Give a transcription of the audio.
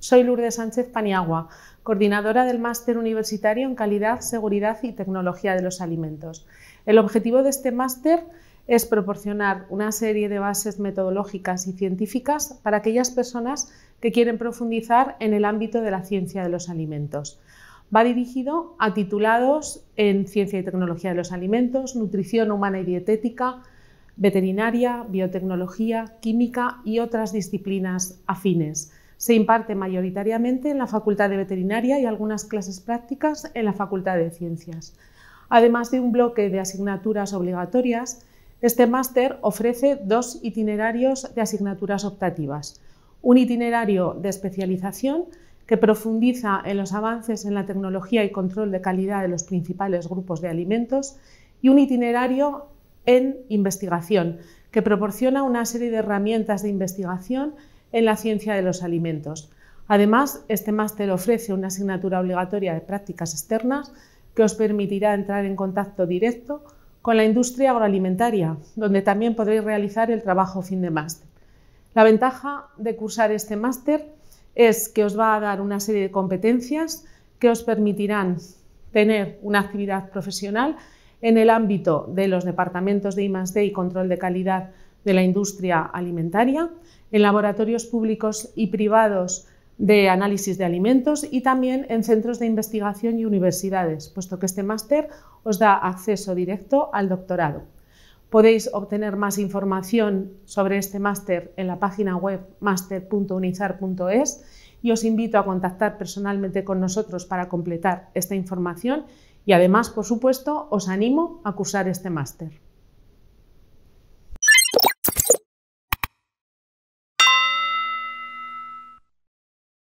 Soy Lourdes Sánchez Paniagua, coordinadora del Máster Universitario en Calidad, Seguridad y Tecnología de los Alimentos. El objetivo de este máster es proporcionar una serie de bases metodológicas y científicas para aquellas personas que quieren profundizar en el ámbito de la ciencia de los alimentos. Va dirigido a titulados en Ciencia y Tecnología de los Alimentos, Nutrición Humana y Dietética, Veterinaria, Biotecnología, Química y otras disciplinas afines. Se imparte mayoritariamente en la Facultad de Veterinaria y algunas clases prácticas en la Facultad de Ciencias. Además de un bloque de asignaturas obligatorias, este máster ofrece dos itinerarios de asignaturas optativas. Un itinerario de especialización que profundiza en los avances en la tecnología y control de calidad de los principales grupos de alimentos y un itinerario en investigación que proporciona una serie de herramientas de investigación en la ciencia de los alimentos. Además, este máster ofrece una asignatura obligatoria de prácticas externas que os permitirá entrar en contacto directo con la industria agroalimentaria, donde también podréis realizar el trabajo fin de máster. La ventaja de cursar este máster es que os va a dar una serie de competencias que os permitirán tener una actividad profesional en el ámbito de los departamentos de I+D y control de calidad de la industria alimentaria, en laboratorios públicos y privados de análisis de alimentos y también en centros de investigación y universidades, puesto que este máster os da acceso directo al doctorado. Podéis obtener más información sobre este máster en la página web master.unizar.es y os invito a contactar personalmente con nosotros para completar esta información y además, por supuesto, os animo a cursar este máster.